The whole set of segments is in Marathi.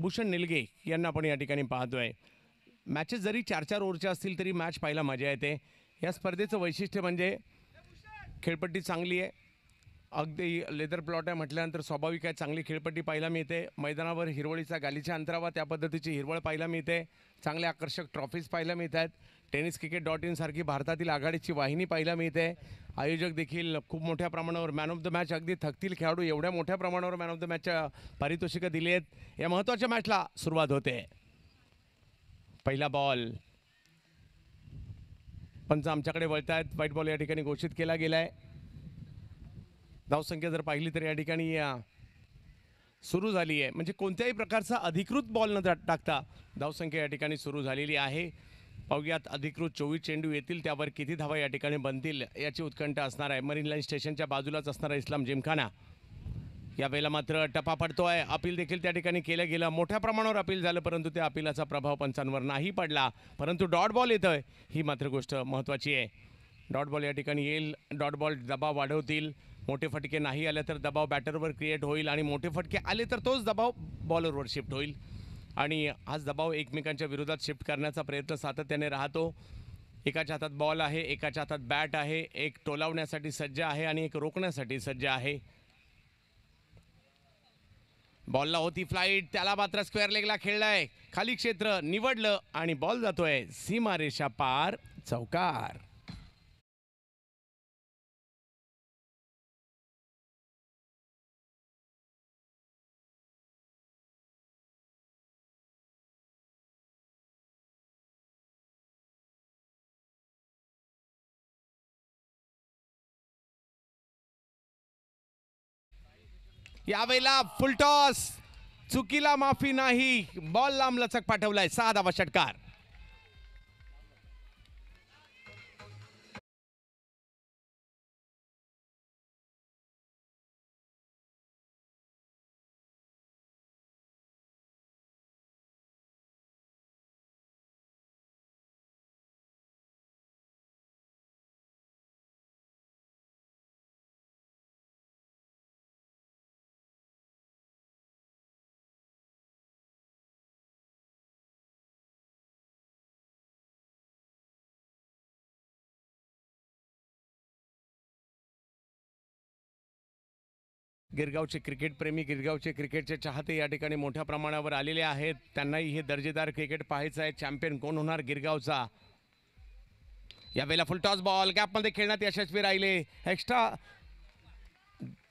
भूषण निलगे यांना आपण या ठिकाणी पाहतो आहे मॅचेस जरी चार चार ओव्हरच्या असतील तरी मॅच पाहायला मजा येते या स्पर्धेचं वैशिष्ट्य म्हणजे खेळपट्टी चांगली आहे अगदी लेदर प्लॉट आहे म्हटल्यानंतर स्वाभाविक आहे चांगली खेळपट्टी पाहायला मिळते मैदानावर हिरवळीचा गालीच्या अंतरावा त्या पद्धतीची हिरवळ पाहायला मिळते चांगले आकर्षक ट्रॉफीज पाहायला मिळत आहेत टेनिस क्रिकेट डॉट सारखी भारतातील आघाडीची वाहिनी पाहायला मिळते आयोजक देखील खूप मोठ्या प्रमाणावर मॅन ऑफ द मॅच अगदी थकतील खेळाडू एवढ्या मोठ्या प्रमाणावर मॅन ऑफ द मॅचच्या पारितोषिकं दिली आहेत या महत्त्वाच्या मॅचला सुरुवात होते पहिला बॉल पंच आमच्याकडे आहेत व्हाईट बॉल या ठिकाणी घोषित केला गेला आहे धावसंख्या जर पाहिली तर या ठिकाणी सुरू झाली आहे म्हणजे कोणत्याही प्रकारचा अधिकृत बॉल न टाकता धावसंख्या या ठिकाणी सुरू झालेली आहे यात अधिकृत चोवीस चेंडू येतील त्यावर किती धावा या ठिकाणी बनतील याची उत्कंठ असणार आहे मरीन लाईन स्टेशनच्या बाजूलाच असणारा इस्लाम जिमखाना यावेळेला मात्र टपा पडतो आहे अपील देखील त्या ठिकाणी केलं गेलं मोठ्या प्रमाणावर अपील झालं परंतु त्या अपिलाचा प्रभाव पंचांवर नाही पडला परंतु डॉट बॉल येतोय ही मात्र गोष्ट महत्त्वाची आहे डॉट बॉल या ठिकाणी येईल डॉट बॉल दबाव वाढवतील मोठे फटके नाही आले तर दबाव बॅटरवर क्रिएट होईल आणि मोठे फटके आले तर तोच दबाव बॉलरवर शिफ्ट होईल आणि हाच दबाव एकमेकांच्या विरोधात शिफ्ट करण्याचा प्रयत्न सातत्याने राहतो एकाच्या हातात बॉल आहे एकाच्या हातात बॅट आहे एक टोलावण्यासाठी सज्ज आहे आणि एक रोखण्यासाठी सज्ज आहे बॉलला होती फ्लाईट त्याला मात्र स्क्वेअर लेगला खेळलाय खाली क्षेत्र निवडलं आणि बॉल जातोय सीमारेषा पार चौकार यावेळेला फुलटॉस चुकीला माफी नाही बॉल लांब लचक पाठवलाय सहा दावा षटकार गिरगावचे क्रिकेटप्रेमी गिरगावचे क्रिकेटचे चाहते या ठिकाणी मोठ्या प्रमाणावर आलेले आहेत त्यांनाही हे दर्जेदार क्रिकेट पाहायचं आहे चॅम्पियन कोण होणार गिरगावचा यावेळेला फुल टॉस बॉल मध्ये खेळण्यात यशस्वी राहिले एक्स्ट्रा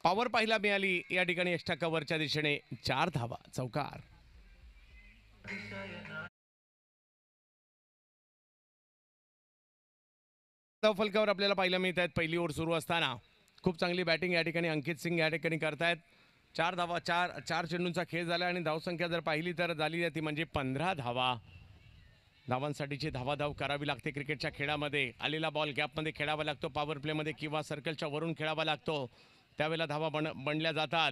पॉवर पाहायला मिळाली या ठिकाणी एक्स्ट्रा कव्हरच्या दिशेने चार धावा चौकार फलकावर आपल्याला पाहायला मिळत आहेत पहिली ओर सुरू असताना खूप चांगली बॅटिंग या ठिकाणी अंकित सिंग या ठिकाणी करतायत चार धावा चार चार चेंडूंचा खेळ झाला आणि धावसंख्या जर पाहिली तर झाली ती म्हणजे पंधरा धावा धावांसाठीची धावाधाव करावी लागते क्रिकेटच्या खेळामध्ये आलेला बॉल गॅपमध्ये खेळावा लागतो पॉवर प्लेमध्ये किंवा सर्कलच्या वरून खेळावा लागतो त्यावेळेला धावा बन बनल्या जातात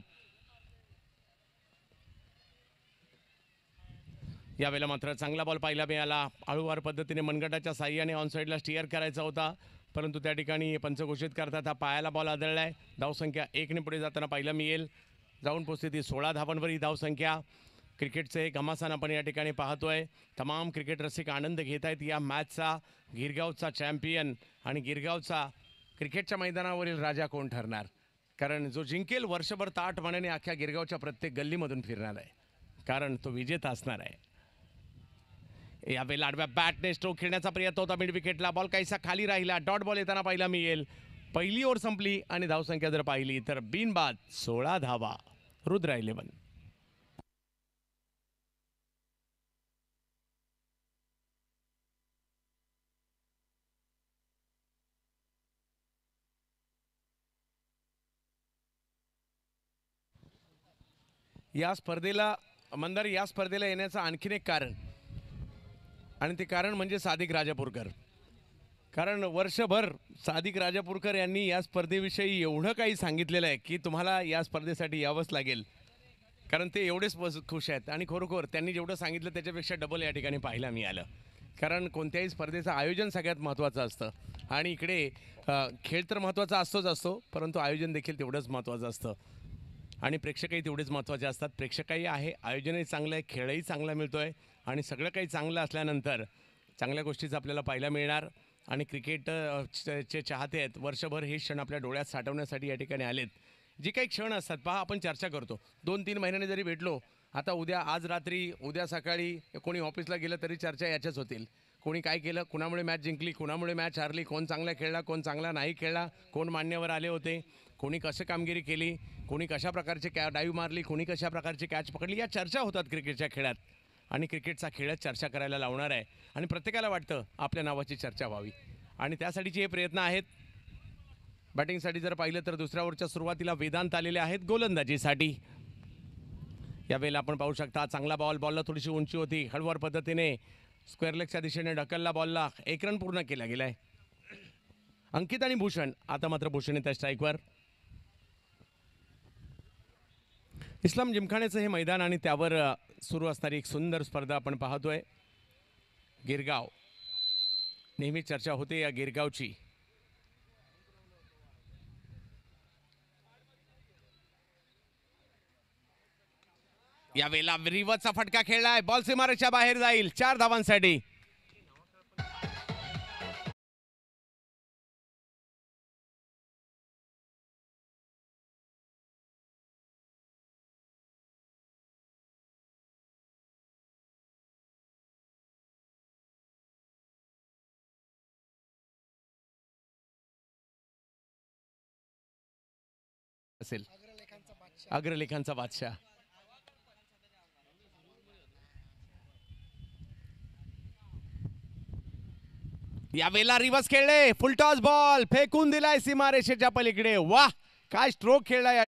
यावेळेला मात्र चांगला बॉल पाहायला मिळाला हळूवार पद्धतीने मनगटाच्या साह्याने ऑन साईडला स्टिअर करायचा होता परंतु त्या ठिकाणी पंचघोषित करतात हा पायाला बॉल आदळला आहे धावसंख्या एकने पुढे जाताना पाहिलं मिळेल जाऊन पोचते ती सोळा धावांवर ही धावसंख्या क्रिकेटचं एक घमासान आपण या ठिकाणी पाहतो आहे तमाम क्रिकेट रसिक आनंद घेत आहेत या मॅचचा गिरगावचा चॅम्पियन आणि गिरगावचा क्रिकेटच्या मैदानावरील राजा कोण ठरणार कारण जो जिंकेल वर्षभर ताट मनाने अख्ख्या गिरगावच्या प्रत्येक गल्लीमधून फिरणार आहे कारण तो विजेता असणार आहे यावेळी आडव्या बॅटने स्ट्रोक खेळण्याचा प्रयत्न होता मिड विकेटला बॉल काहीसा खाली राहिला डॉट बॉल येताना पाहिला मिळेल पहिली ओवर संपली आणि धावसंख्या जर पाहिली तर बिनबाद सोळा धावा रुद्रा इलेव्हन या स्पर्धेला मंदार या स्पर्धेला येण्याचं आणखीन एक कारण आणि ते कारण म्हणजे सादिक राजापूरकर कारण वर्षभर सादिक राजापूरकर यांनी या स्पर्धेविषयी एवढं काही सांगितलेलं आहे की तुम्हाला या स्पर्धेसाठी यावंच लागेल कारण ते एवढेच खुश आहेत आणि खरोखर त्यांनी जेवढं सांगितलं त्याच्यापेक्षा डबल या ठिकाणी पाहायला मिळालं कारण कोणत्याही स्पर्धेचं आयोजन सगळ्यात महत्त्वाचं असतं आणि इकडे खेळ तर महत्त्वाचा असतोच असतो परंतु आयोजन देखील तेवढंच महत्त्वाचं असतं आणि प्रेक्षकही तेवढेच महत्त्वाचे असतात प्रेक्षकही आहे आयोजनही चांगलं आहे खेळही चांगला मिळतो आहे आणि सगळं काही चांगलं असल्यानंतर चांगल्या गोष्टीचं आपल्याला पाहायला मिळणार आणि क्रिकेट चे चाहते आहेत वर्षभर हे क्षण आपल्या डोळ्यात साठवण्यासाठी या ठिकाणी आलेत जे काही क्षण असतात पहा आपण चर्चा करतो दोन तीन महिन्याने जरी भेटलो आता उद्या आज रात्री उद्या सकाळी कोणी ऑफिसला गेलं तरी चर्चा याच्याच होतील कोणी काय केलं कुणामुळे मॅच जिंकली कुणामुळे मॅच हारली कोण चांगला खेळला कोण चांगला नाही खेळला कोण मान्यवर आले होते कोणी कसं कामगिरी केली कोणी कशा प्रकारचे कॅ डाईव्ह मारली कोणी कशा प्रकारची कॅच पकडली या चर्चा होतात क्रिकेटच्या खेळात आणि क्रिकेटचा खेळच चर्चा करायला लावणार आहे आणि प्रत्येकाला वाटतं आपल्या नावाची चर्चा व्हावी आणि त्यासाठीचे हे प्रयत्न आहेत बॅटिंगसाठी जर पाहिलं तर दुसऱ्या सुरुवातीला वेदांत आलेले आहेत गोलंदाजीसाठी यावेळेला आपण पाहू शकता चांगला बॉल बॉलला थोडीशी उंची होती हळूवार पद्धतीने स्क्वेअर लेगच्या दिशेने ढकलला बॉलला एक रन पूर्ण केला गेला आहे अंकित आणि भूषण आता मात्र भूषण येत्या स्ट्राईकवर इस्लाम जिमखाण्याचं हे मैदान आणि त्यावर सुरू असणारी एक सुंदर स्पर्धा आपण पाहतोय गिरगाव नेहमी चर्चा होते या गिरगावची यावेळेला रिवचा फटका खेळलाय बॉल सिमारच्या बाहेर जाईल चार धावांसाठी असेल अग्रलेखांचा बादशाह वेला रिवर्स खेळले फुलटॉस बॉल फेकून दिलाय सीमारेषेच्या पलीकडे वाह काय स्ट्रोक खेळलाय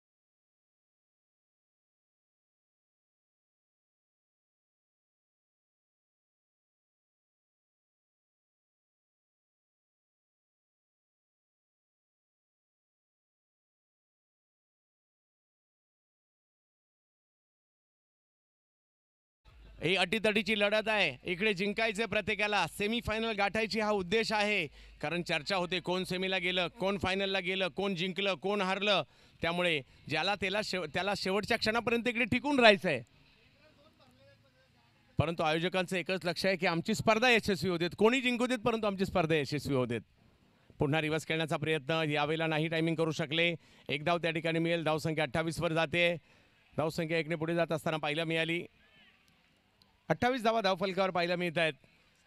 ही अटीतटीची लढत आहे इकडे जिंकायचे प्रत्येकाला सेमीफायनल गाठायची हा उद्देश आहे कारण चर्चा होते कोण सेमीला गेलं कोण फायनलला गेलं कोण जिंकलं कोण हारलं त्यामुळे ज्याला त्याला शेव त्याला शेवटच्या क्षणापर्यंत इकडे टिकून राहायचं आहे परंतु आयोजकांचं एकच लक्ष आहे की आमची स्पर्धा यशस्वी होते कोणी जिंकू देत परंतु आमची स्पर्धा यशस्वी होते पुन्हा रिव्हर्स खेळण्याचा प्रयत्न यावेळेला नाही टायमिंग करू शकले एक धाव त्या ठिकाणी मिळेल धावसंख्या अठ्ठावीसवर जाते धावसंख्या एकने पुढे जात असताना पाहिलं मिळाली अठ्ठावीस धावा धावफलकावर पाहायला मिळत आहेत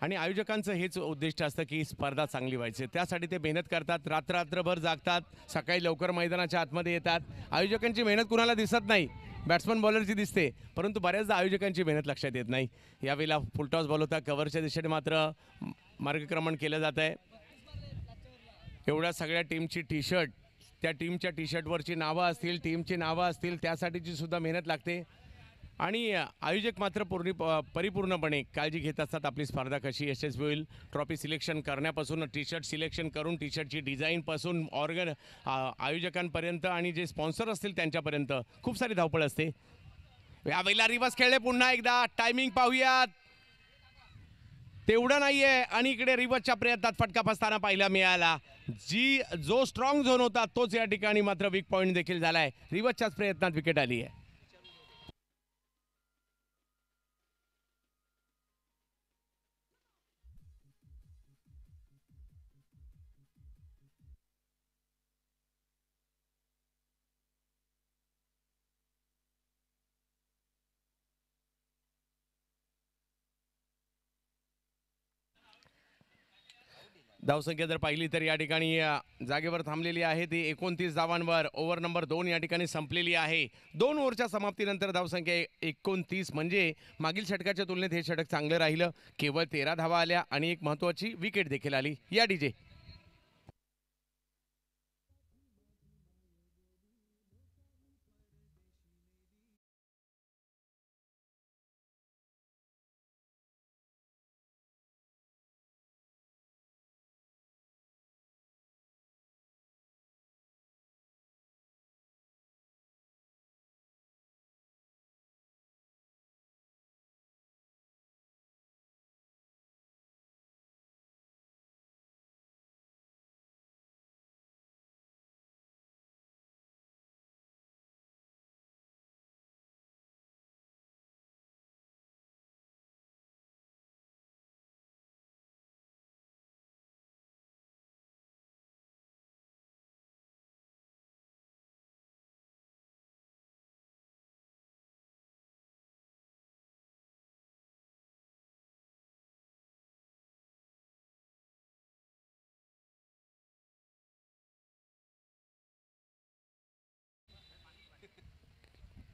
आणि आयोजकांचं हेच उद्दिष्ट असतं की स्पर्धा चांगली व्हायचे त्यासाठी ते मेहनत करतात रात्रभर जागतात सकाळी लवकर मैदानाच्या आतमध्ये येतात आयोजकांची मेहनत कुणाला दिसत नाही बॅट्समन बॉलरची दिसते परंतु बऱ्याचदा आयोजकांची मेहनत लक्षात येत नाही यावेळेला फुलटॉस बॉल होता कव्हरच्या दिशेने मात्र मार्गक्रमण केलं जात आहे एवढ्या सगळ्या टीमची टी शर्ट त्या टीमच्या टी शर्टवरची नावं असतील टीमची नावं असतील त्यासाठीची सुद्धा मेहनत लागते आणि आयोजक मात्र पूर्ण परिपूर्णपणे काळजी घेत असतात आपली स्पर्धा कशी यशस्वी होईल ट्रॉफी सिलेक्शन करण्यापासून टी शर्ट सिलेक्शन करून टी शर्टची डिझाईनपासून ऑर्गन आयोजकांपर्यंत आणि जे स्पॉन्सर असतील त्यांच्यापर्यंत खूप सारी धावपळ असते या वेळेला रिवर्स खेळले पुन्हा एकदा टायमिंग पाहूयात तेवढं नाही आहे आणि इकडे रिवर्सच्या प्रयत्नात फटका फसताना पाहिला मिळाला जी जो स्ट्रॉंग झोन होता तोच या ठिकाणी मात्र वीक पॉईंट देखील झाला आहे रिवर्सच्याच प्रयत्नात विकेट आली आहे धावसंख्या जर पाहिली तर या ठिकाणी जागेवर थांबलेली आहे ती एकोणतीस धावांवर ओव्हर नंबर दोन या ठिकाणी संपलेली आहे दोन ओव्हरच्या समाप्तीनंतर धावसंख्या एकोणतीस म्हणजे मागील षटकाच्या तुलनेत हे षटक चांगलं राहिलं केवळ तेरा धावा आल्या आणि एक महत्त्वाची विकेट देखील आली या डीजे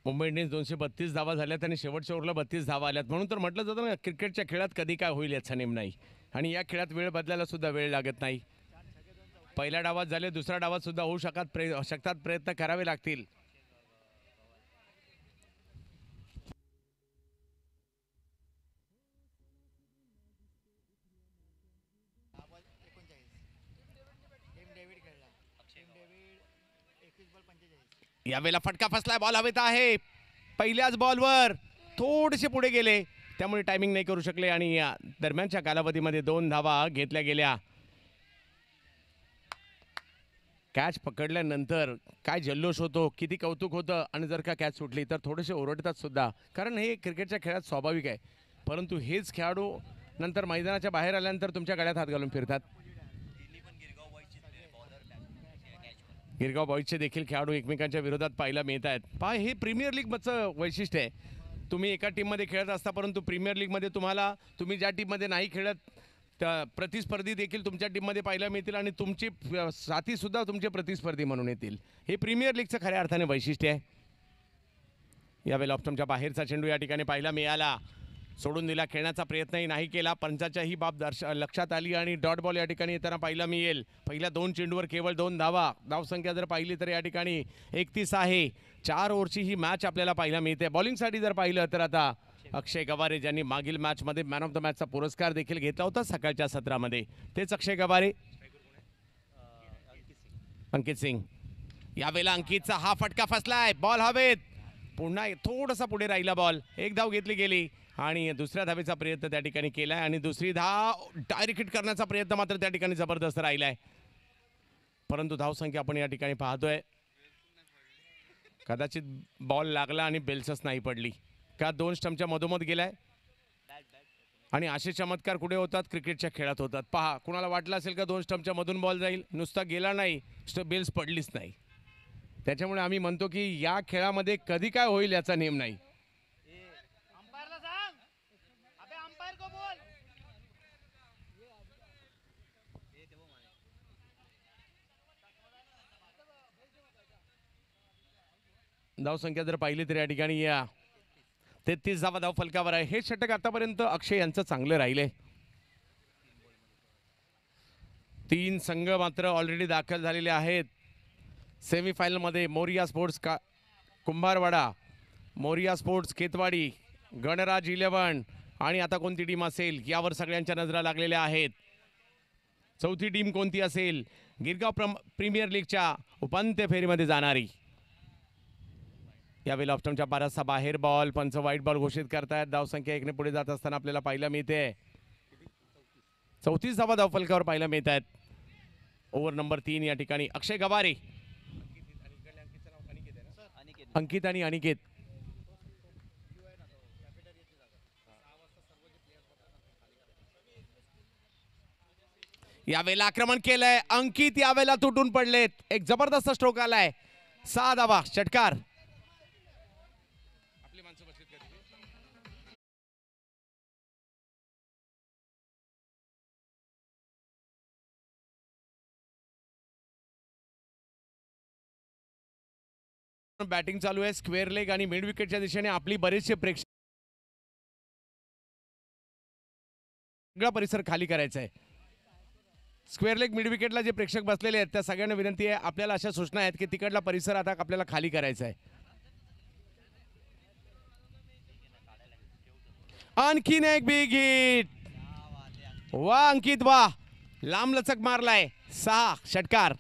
मुंबई इंडियन्स दोनशे बत्तीस धावा झाल्यात आणि शेवटच्या ओव्हरला बत्तीस धावा आल्यात म्हणून तर म्हटलं जातं ना क्रिकेटच्या खेळात कधी काय होईल याचा नेम नाही आणि या खेळात वेळ बदलायला सुद्धा वेळ लागत नाही पहिल्या डावात झाले दुसरा डावात सुद्धा होऊ शकत प्रे शकतात प्रयत्न करावे लागतील एकवीस बॉल पंचेचाळीस यावेळेला फटका फसलाय बॉल हवेत आहे पहिल्याच बॉलवर थोडेसे पुढे गेले त्यामुळे टायमिंग नाही करू शकले आणि या दरम्यानच्या कालावधीमध्ये दोन धावा घेतल्या गेल्या कॅच पकडल्यानंतर काय जल्लोष होतो किती कौतुक होतं आणि जर का कॅच सुटली तर थोडेसे ओरडतात सुद्धा कारण हे क्रिकेटच्या खेळात स्वाभाविक आहे परंतु हेच खेळाडू नंतर मैदानाच्या बाहेर आल्यानंतर तुमच्या गळ्यात हात घालून फिरतात गिरगाव बॉईजचे देखील खेळाडू एकमेकांच्या विरोधात पाहायला मिळत आहेत पहा हे प्रीमियर लीगमधचं वैशिष्ट्य आहे तुम्ही एका टीममध्ये खेळत असता परंतु प्रीमियर लीगमध्ये तुम्हाला तुम्ही ज्या टीममध्ये नाही खेळत त्या प्रतिस्पर्धी देखील तुमच्या टीममध्ये पाहायला मिळतील आणि तुमची साथीसुद्धा तुमचे प्रतिस्पर्धी म्हणून येतील हे प्रीमियर लीगचं खऱ्या अर्थाने वैशिष्ट्य आहे यावेळेला ऑप्शनच्या बाहेरचा चेंडू या ठिकाणी पाहायला मिळाला सोडून दिला खेळण्याचा प्रयत्नही नाही केला पंचाच्या ही बाब दर्श लक्षात आली आणि डॉट बॉल या ठिकाणी येताना मी मिळेल पहिल्या दोन चेंडूवर केवळ दोन धावा धावसंख्या जर पाहिली तर या ठिकाणी एकतीस आहे चार ओव्हरची ही मॅच आपल्याला पाहायला मिळते बॉलिंगसाठी जर पाहिलं तर आता अक्षय गवारे ज्यांनी मागील मॅचमध्ये मॅन ऑफ द मॅचचा पुरस्कार देखील घेतला होता सकाळच्या सत्रामध्ये तेच अक्षय गवारे अंकित सिंग यावेळेला अंकितचा हा फटका फसलाय बॉल हवेत पुन्हा थोडासा पुढे राहिला बॉल एक धाव घेतली गेली आणि दुसऱ्या धावेचा प्रयत्न त्या ठिकाणी केला आहे आणि दुसरी धाव डायरेक्ट हिट करण्याचा प्रयत्न मात्र त्या ठिकाणी जबरदस्त राहिला आहे परंतु धावसंख्या आपण या ठिकाणी पाहतोय कदाचित बॉल लागला आणि बेल्सच नाही पडली का दोन स्टम्पच्या मधोमध गेलाय आणि असे चमत्कार कुठे होतात क्रिकेटच्या खेळात होतात पहा कुणाला वाटलं असेल का दोन स्टम्पच्या मधून बॉल जाईल नुसता गेला नाही बेल्स पडलीच नाही त्याच्यामुळे आम्ही म्हणतो की या खेळामध्ये कधी काय होईल याचा नेम नाही धावसंख्या जर पाहिली तर या ठिकाणी या तेहतीस धावा धाव फलकावर आहे हे षटक आतापर्यंत अक्षय यांचं चांगलं राहिले तीन संघ मात्र ऑलरेडी दाखल झालेले आहेत सेमीफायनलमध्ये मोरिया स्पोर्ट्स का कुंभारवाडा मोरिया स्पोर्ट्स खेतवाडी गणराज इलेवन आणि आता कोणती टीम असेल यावर सगळ्यांच्या नजरा लागलेल्या आहेत चौथी टीम कोणती असेल गिरगाव प्रीमियर लीगच्या उपांत्य फेरीमध्ये जाणारी यावेळी ऑप्शनच्या बराचसा बाहेर बॉल पंच वाईट बॉल घोषित करतायत धावसंख्या एकने पुढे जात असताना आपल्याला पाहायला मिळते चौतीस धावा फलकावर पाहायला मिळत आहेत ओव्हर नंबर तीन या ठिकाणी अक्षय गवारी अंकित आणि अनिकेत यावेळेला आक्रमण केलंय अंकित यावेळेला तुटून पडलेत एक जबरदस्त स्ट्रोक आलाय सहा धावा षटकार बॅटिंग चालू आहे स्क्वेअर लेग आणि मिड विकेटच्या दिशेने आपली बरेचसे प्रेक्षक सगळा परिसर खाली करायचा आहे स्क्वेअर लेग मिड विकेटला जे प्रेक्षक बसलेले आहेत त्या सगळ्यांना विनंती आहे आपल्याला अशा सूचना आहेत की तिकडला परिसर आता आपल्याला खाली करायचा आहे आणखीन एक बिग हिट वा अंकित वा लचक मारलाय सहा षटकार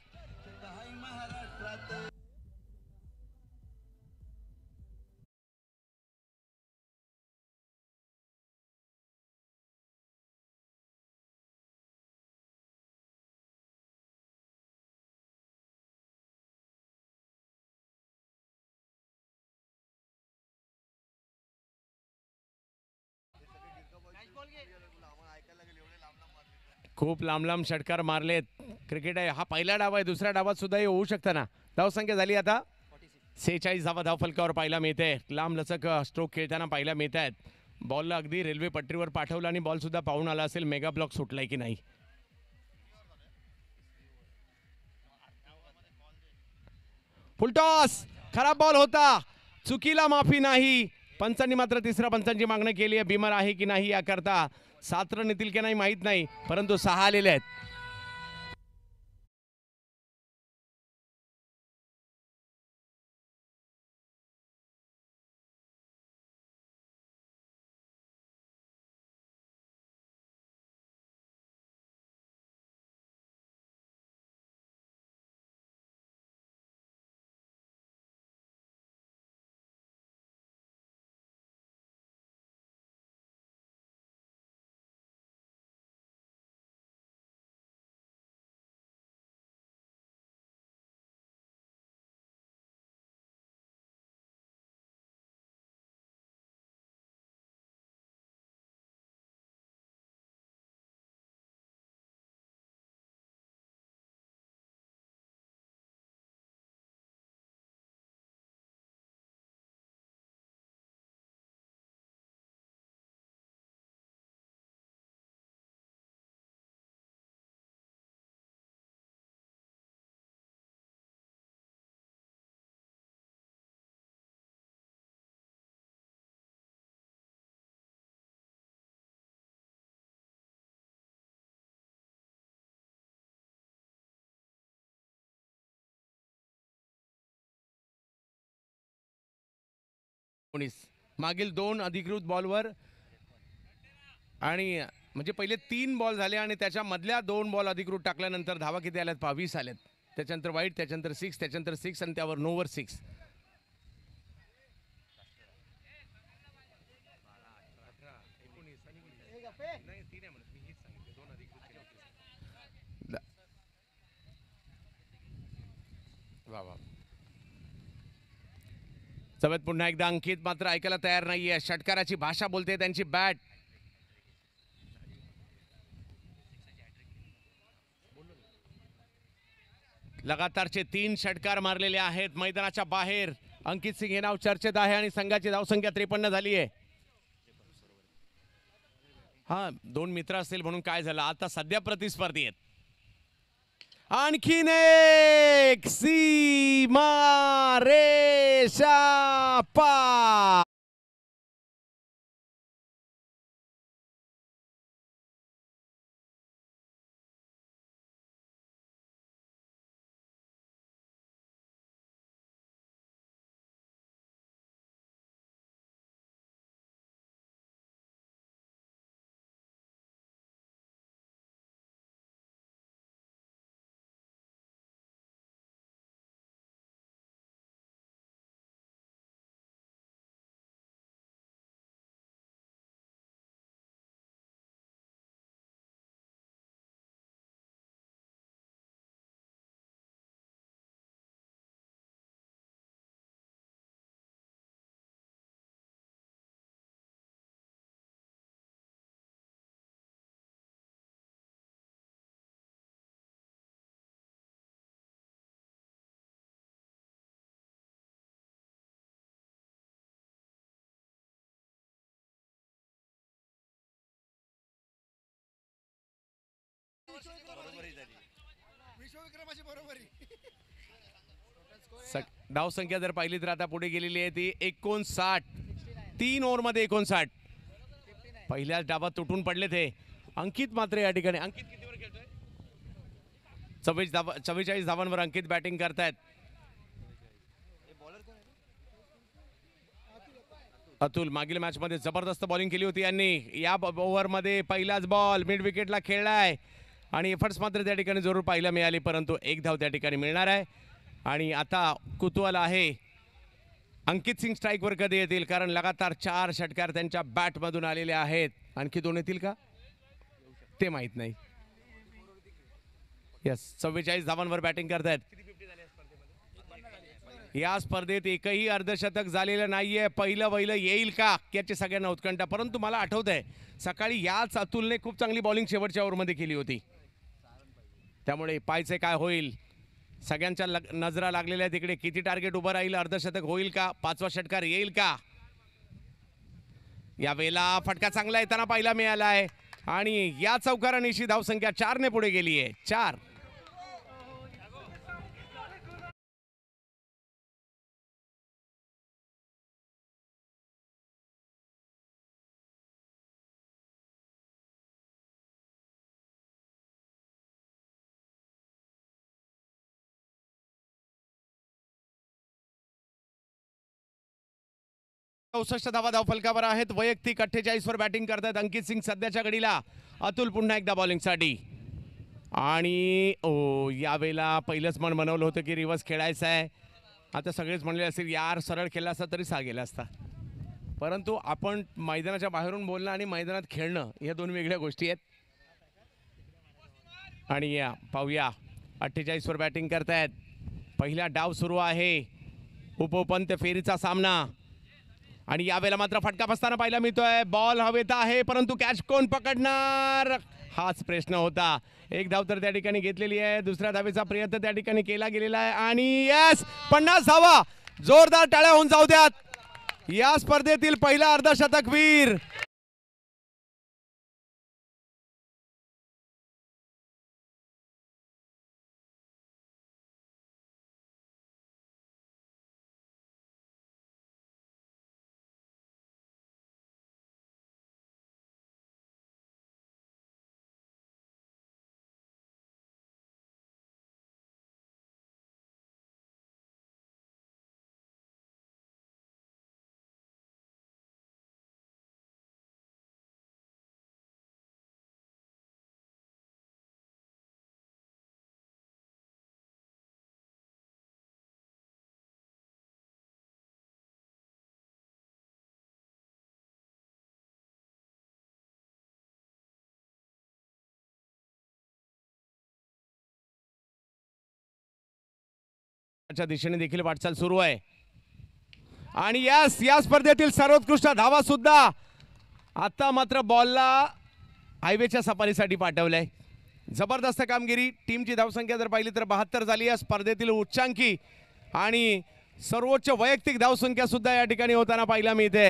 खूप लांब लांब षटकार मारलेत क्रिकेट आहे हा पहिला डाव आहे दुसऱ्या डावात सुद्धा होऊ शकतं ना धावसंख्या झाली आता सेहेचाळीस धावा धावफलकावर पाहायला मिळते लांब लचक स्ट्रोक खेळताना पाहायला मिळत आहेत बॉलला अगदी रेल्वे पटरीवर पाठवला आणि बॉल सुद्धा पाहून आला असेल मेगा ब्लॉक सुटलाय की नाही फुलटॉस खराब बॉल होता चुकीला माफी नाही पंचांनी मात्र तिसऱ्या पंचांची मागणी केली आहे बिमर आहे की नाही याकरता सात्र नेतील की नाही माहीत नाही परंतु सहा आलेले आहेत एकोणीस मागील दोन अधिकृत बॉलवर आणि म्हणजे पहिले तीन बॉल झाले आणि त्याच्यामधल्या दोन बॉल अधिकृत टाकल्यानंतर धावा किती आल्यात बावीस वीस आल्यात त्याच्यानंतर वाईट त्याच्यानंतर सिक्स त्याच्यानंतर सिक्स आणि त्यावर नोवर सिक्स सभेत पुन्हा एकदा अंकित मात्र ऐकायला तयार नाहीये षटकाराची भाषा बोलते त्यांची बॅट लगातारचे तीन षटकार मारलेले आहेत मैदानाच्या बाहेर अंकित सिंग हे नाव चर्चेत आहे आणि संघाची धावसंख्या त्रेपन्न झाली आहे हा दोन मित्र असतील म्हणून काय झालं आता सध्या प्रतिस्पर्धी आहेत आणखीन एक सीमा रेशा पा डाव संख्या बरोबरी जर पाहिली तर आता पुढे गेलेली आहे ती एकोणसाठ तीन मध्ये एकोणसाठ पहिल्याच डाबात तुटून पडले ते अंकित मात्र या ठिकाणी अंकित कितीवर खेळतोय धावा चव्वेचाळीस धावांवर अंकित बॅटिंग करतायत अतुल मागील मॅचमध्ये जबरदस्त बॉलिंग केली होती यांनी या मध्ये पहिलाच बॉल मिड विकेटला खेळलाय आणि एफर्ट्स मात्र त्या ठिकाणी जरूर पाहायला मिळाली परंतु एक धाव त्या ठिकाणी मिळणार आहे आणि आता कुतूहल आहे अंकित सिंग स्ट्राईकवर कधी येतील कारण लगातार चार षटकार त्यांच्या बॅटमधून आलेले आहेत आणखी दोन येतील का ते माहीत नाही यस चव्वेचाळीस धावांवर बॅटिंग करतायत या स्पर्धेत एकही अर्धशतक झालेलं नाहीये पहिलं वहिलं येईल का याची सगळ्यांना उत्कंठा परंतु मला आठवत आहे सकाळी याच अतुलने खूप चांगली बॉलिंग शेवटच्या ओव्हरमध्ये केली होती त्यामुळे पायचे काय होईल सगळ्यांच्या लग नजरा लागलेल्या तिकडे किती टार्गेट उभं राहील अर्धशतक होईल का पाचवा षटकार येईल का या वेळेला फटका चांगला येताना पाहायला मिळाला आहे आणि या चौकारानिशी धावसंख्या चारने पुढे गेली आहे चार चौसष्ट धावा धावफलकावर आहेत वैयक्तिक अठ्ठेचाळीस वर बॅटिंग करतायत अंकित सिंग सध्याच्या घडीला अतुल पुन्हा एकदा बॉलिंगसाठी आणि ओ यावेळेला पहिलंच मन बनवलं होतं की रिवर्स खेळायचं आहे आता सगळेच म्हणले असेल यार सरळ खेळला असता तरी सा गेला असता परंतु आपण मैदानाच्या बाहेरून बोलणं आणि मैदानात खेळणं या दोन वेगळ्या गोष्टी आहेत आणि या पाहूया अठ्ठेचाळीसवर बॅटिंग करतायत पहिला डाव सुरू आहे उपोपंत फेरीचा सामना आणि यावेळेला मात्र फटका बसताना पाहिला मिळतोय बॉल हवेत आहे परंतु कॅच कोण पकडणार हाच प्रश्न होता एक धाव तर त्या ठिकाणी घेतलेली आहे दुसऱ्या धावेचा प्रयत्न त्या ठिकाणी केला गेलेला आहे आणि यस पन्नास धावा जोरदार टाळ्या होऊन जाऊ द्यात या स्पर्धेतील पहिला अर्धशतक वीर च्या दिशेने देखील वाटचाल सुरू आहे आणि या स्पर्धेतील सर्वोत्कृष्ट धावा सुद्धा आता मात्र बॉलला हायवेच्या सफारीसाठी पाठवलंय जबरदस्त कामगिरी टीमची धावसंख्या जर पाहिली तर बहात्तर झाली या स्पर्धेतील उच्चांकी आणि सर्वोच्च वैयक्तिक धावसंख्या सुद्धा या ठिकाणी होताना मी इथे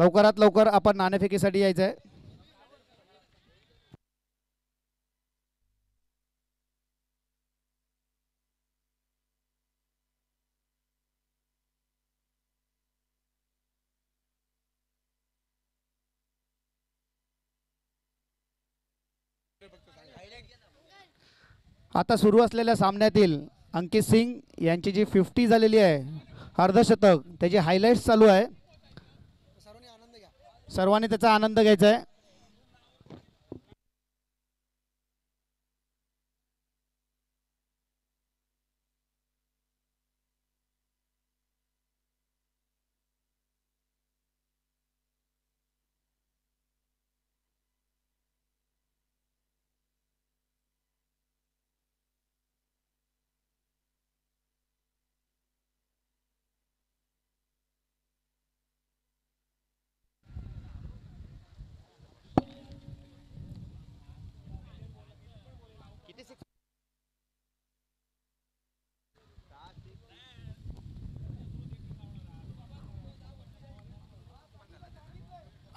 लवकरात लवकर आपण नाणेफेकीसाठी यायचं आहे आता सुरू असलेल्या सामन्यातील अंकित सिंग यांची जी फिफ्टी झालेली आहे अर्धशतक त्याची हायलाइट्स चालू आहे सर्वांनी त्याचा आनंद घ्यायचा आहे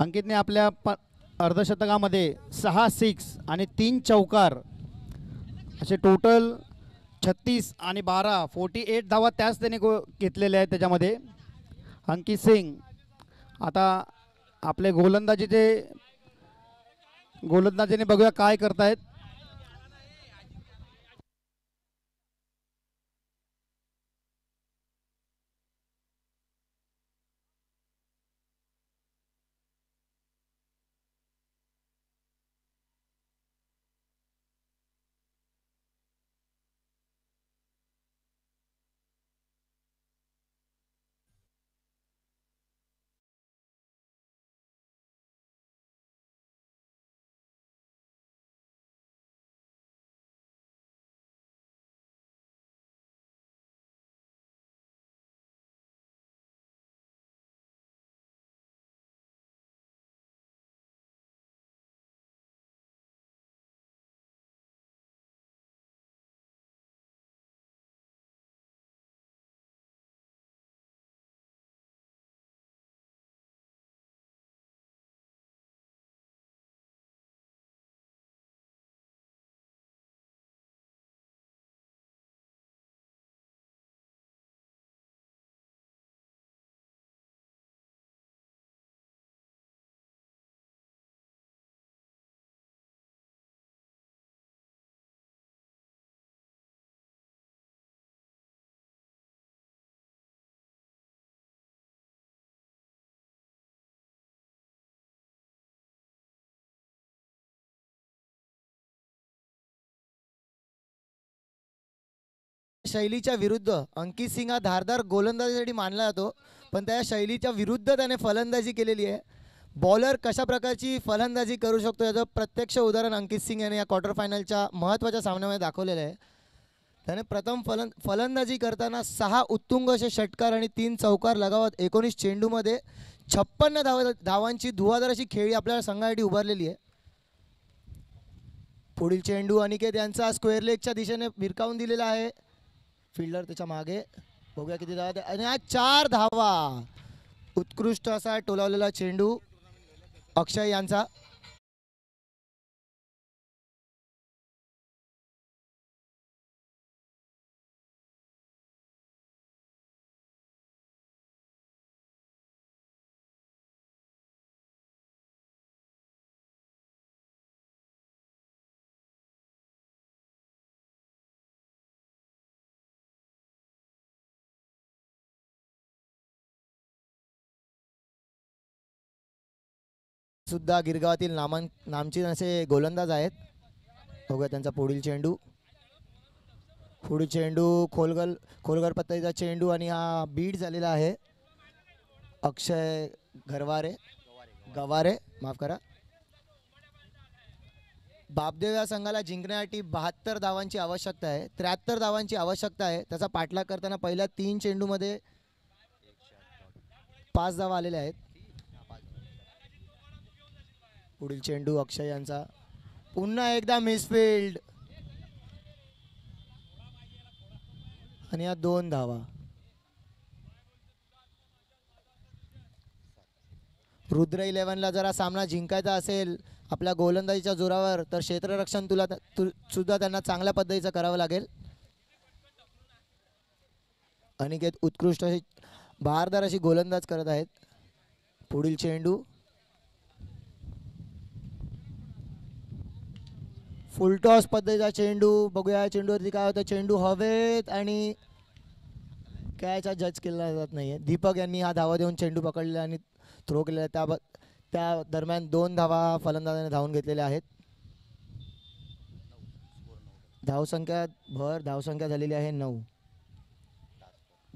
अंकितने आपल्या प अर्धशतकामध्ये सहा सिक्स आणि तीन चौकार असे टोटल छत्तीस आणि बारा फोर्टी एट धावा त्याच त्याने गो घेतलेल्या आहेत त्याच्यामध्ये अंकित सिंग आता आपले गोलंदाजीचे गोलंदाजीने बघूया काय करतायत शैलीच्या विरुद्ध अंकित सिंग हा धारदार गोलंदाजीसाठी मानला जातो पण त्या शैलीच्या विरुद्ध त्याने फलंदाजी केलेली आहे बॉलर कशा प्रकारची फलंदाजी करू शकतो याचं प्रत्यक्ष उदाहरण अंकित सिंग यांनी या क्वार्टर फायनलच्या महत्त्वाच्या सामन्यामध्ये दाखवलेलं आहे त्याने प्रथम फलंदाजी करताना सहा उत्तुंग असे षटकार आणि तीन चौकार लगावत एकोणीस चेंडूमध्ये छप्पन्न धाव धावांची धुवाधार अशी खेळी आपल्या संघासाठी उभारलेली आहे पुढील चेंडू अनिकेत यांचा स्क्वेअर लेगच्या दिशेने भिरकावून दिलेला आहे फिल्डर त्याच्या मागे बघूया किती धावा आणि हा चार धावा उत्कृष्ट असा टोलावलेला चेंडू अक्षय यांचा सुद्धा गिरगावातील नामां नामचीन असे गोलंदाज आहेत बघूया त्यांचा पुढील चेंडू पुढील चेंडू खोलगल खोलगर पत्ताईचा चेंडू आणि हा बीट झालेला आहे अक्षय घरवारे गवारे माफ करा बापदेव या संघाला जिंकण्यासाठी बहात्तर धावांची आवश्यकता आहे त्र्याहत्तर धावांची आवश्यकता आहे त्याचा पाठलाग करताना पहिल्या तीन चेंडूमध्ये पाच धावा आलेल्या आहेत पुढील चेंडू अक्षय यांचा पुन्हा एकदा मिसफिल्ड आणि या दोन धावा रुद्र इलेव्हनला जरा सामना जिंकायचा असेल आपल्या गोलंदाजीच्या जोरावर तर क्षेत्ररक्षण तुला सुद्धा त्यांना चांगल्या पद्धतीचं करावं लागेल अनिकेत उत्कृष्ट अशी बहारदार अशी गोलंदाज करत आहेत पुढील चेंडू फुलटॉस पद्धतीचा चेंडू बघूया चेंडूवरती काय होतं चेंडू हवेत आणि कॅचा जज केला जात नाही आहे दीपक यांनी हा धावा देऊन चेंडू पकडलेला आणि थ्रो केलेला त्या त्या दरम्यान दोन धावा फलंदाजाने धावून घेतलेल्या आहेत धावसंख्या भर धावसंख्या झालेली आहे नऊ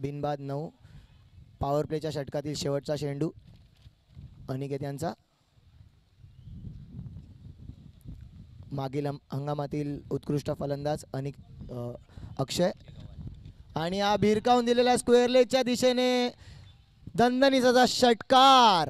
बिनबाद नऊ पॉवर प्लेच्या षटकातील शेवटचा चेंडू अनिकेत यांचा मागील हंगामातील उत्कृष्ट फलंदाज अनिक अक्षय आणि हा भिरकावून दिलेल्या स्क्वेअर लेगच्या दिशेने दणदणीचा षटकार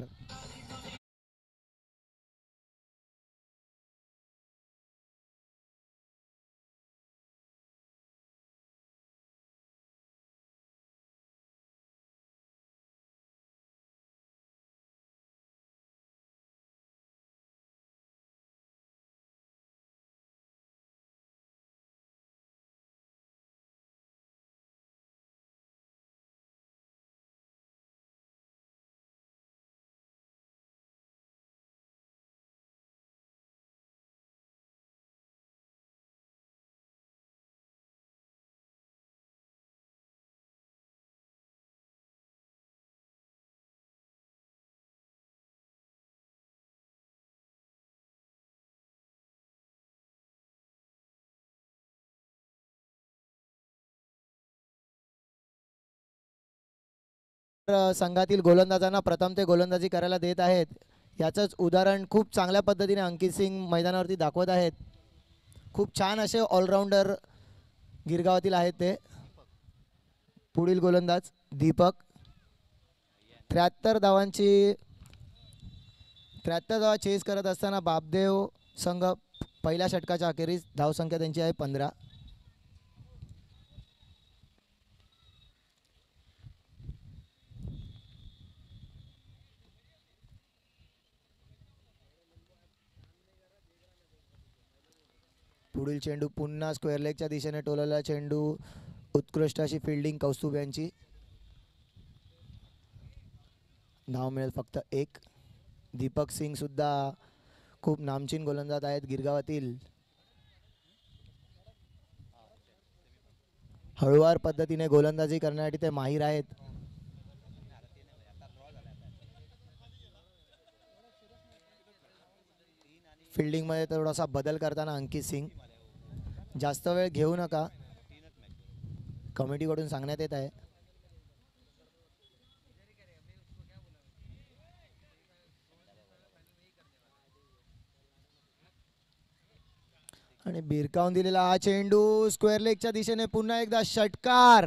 संघातील गोलंदाजांना प्रथम ते गोलंदाजी करायला देत आहेत याचंच उदाहरण खूप चांगल्या पद्धतीने अंकित सिंग मैदानावरती दाखवत आहेत खूप छान असे ऑलराऊंडर गिरगावातील आहेत ते पुढील गोलंदाज दीपक त्र्याहत्तर धावांची त्र्याहत्तर धावा चेस करत असताना बापदेव संघ पहिल्या षटकाच्या अखेरीस धावसंख्या त्यांची आहे पंधरा पुढील चेंडू पुन्हा स्क्वेअर लेगच्या दिशेने टोलला चेंडू उत्कृष्ट अशी फिल्डिंग कौस्तुभ यांची नाव मिळेल फक्त एक दीपक सुद्धा खूप नामचीन गोलंदाज आहेत गिरगावातील हळूवार पद्धतीने गोलंदाजी करण्यासाठी ते माहीर आहेत मध्ये थोडासा बदल करताना अंकित सिंग जास्त वेळ घेऊ नका कमिटीकडून सांगण्यात येत आहे आणि बिरकावून दिलेला हा चेंडू स्क्वेअर लेगच्या दिशेने पुन्हा एकदा षटकार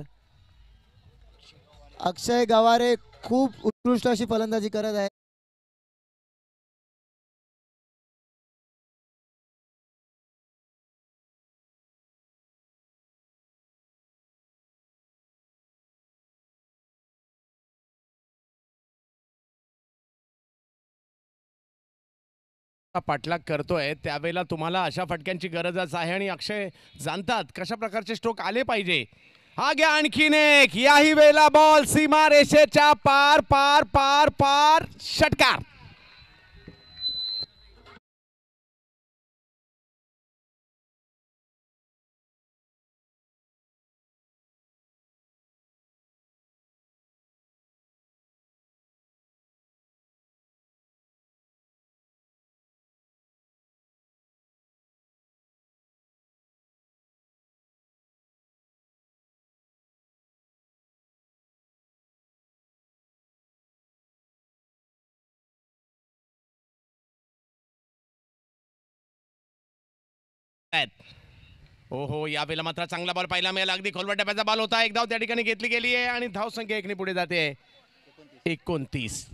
अक्षय गवारे खूप उत्कृष्ट अशी फलंदाजी करत आहे पाठलाग करतोय त्यावेळेला तुम्हाला अशा फटक्यांची गरजच आहे आणि अक्षय जाणतात कशा प्रकारचे स्ट्रोक आले पाहिजे हा घ्या आणखीन एक याही वेळेला बॉल सीमा रेषेच्या पार पार पार पार षटकार हो हो यावेळेला मात्र चांगला बॉल पाहिला मिळाला अगदी खोलवट डब्याचा बॉल होता एक धाव त्या ठिकाणी घेतली गेली आहे आणि धाव संख्या एकने पुढे जाते एकोणतीस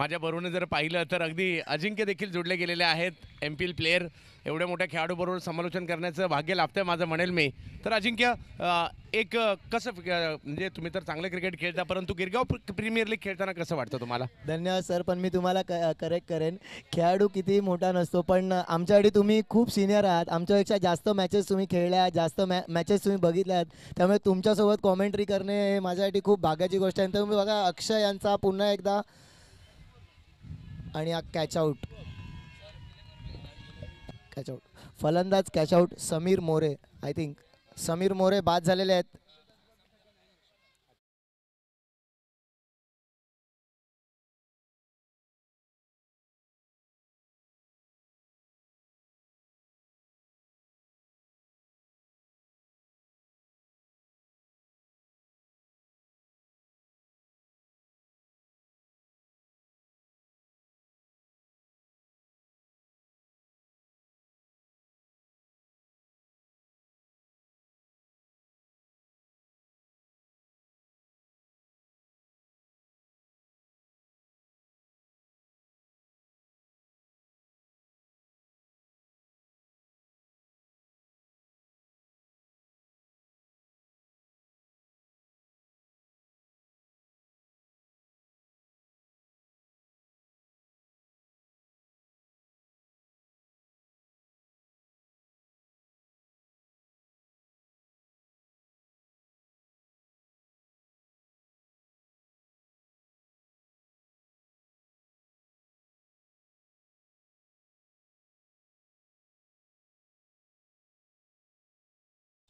माझ्या बरोबर जर पाहिलं तर अगदी अजिंक्य देखील जोडले गेलेले आहेत एम पी एल प्लेअर एवढ्या मोठ्या खेळाडूबरोबर समालोचन करण्याचं भाग्य लाभतं माझं म्हणेल मी तर अजिंक्य एक कसं म्हणजे तुम्ही तर चांगले क्रिकेट खेळता परंतु गिरगाव प्रीमियर लीग खेळताना कसं वाटतं तुम्हाला धन्यवाद सर पण मी तुम्हाला करेक्ट करेन खेळाडू किती मोठा नसतो पण आमच्यासाठी तुम्ही खूप सिनियर आहात आमच्यापेक्षा जास्त मॅचेस तुम्ही खेळल्या जास्त मॅ मॅचेस तुम्ही बघितल्या आहात त्यामुळे तुमच्यासोबत कॉमेंट्री करणे हे माझ्यासाठी खूप भाग्याची गोष्ट आहे तर तुम्ही बघा अक्षय यांचा पुन्हा एकदा आणि हा कॅच आऊट फलंदाज catch out Sameer More I think Sameer More बाद झालेले आहेत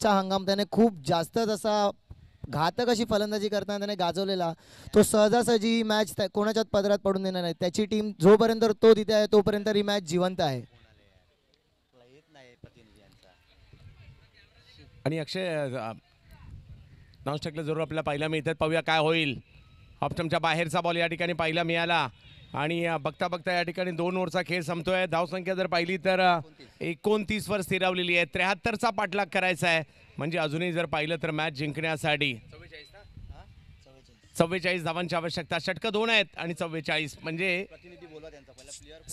चा हंगाम त्याने खूप जास्त असा घातक अशी फलंदाजी करताना त्याने गाजवलेला तो सहजासहजी मॅच कोणाच्याच पदरात पडून देणार नाही त्याची टीम जोपर्यंत तो तिथे आहे तोपर्यंत ही मॅच जिवंत आहे आणि अक्षय नॉन जरूर आपल्याला पाहायला मिळतात पाहूया काय होईल ऑप्टमच्या बाहेरचा बॉल या ठिकाणी पाहायला मिळाला आणि बघता बघता या ठिकाणी दोन ओव्हरचा खेळ संपतोय धावसंख्या जर पाहिली तर वर स्थिरावलेली आहे त्र्याहत्तरचा पाठलाग करायचा आहे म्हणजे अजूनही जर पाहिलं तर मॅच जिंकण्यासाठी चव्वेचाळीस धावांची आवश्यकता षटक दोन आहेत आणि चव्वेचाळीस म्हणजे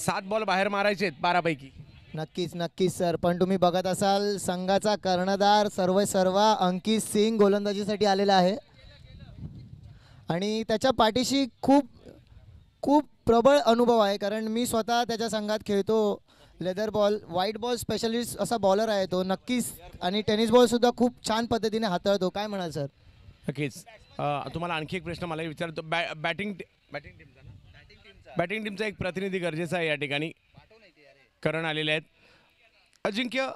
सात बॉल बाहेर मारायचे आहेत बारापैकी नक्कीच नक्कीच सर पण तुम्ही बघत असाल संघाचा कर्णधार सर्व सर्व अंकित सिंग गोलंदाजीसाठी आलेला आहे आणि त्याच्या पाठीशी खूप खूप प्रबळ अनुभव आहे कारण मी स्वतः त्याच्या संघात खेळतो leather ball white ball specialist असा बॉलर आहे तो नक्कीच आणि टेनिस बॉलसुद्धा खूप छान पद्धतीने हाताळतो काय म्हणाल सर नक्कीच तुम्हाला आणखी एक प्रश्न मला विचारतो बॅटिंग बॅटिंग टीमचा बॅटिंग टीमचा एक प्रतिनिधी गरजेचा आहे या ठिकाणी करण आलेले आहेत अजिंक्य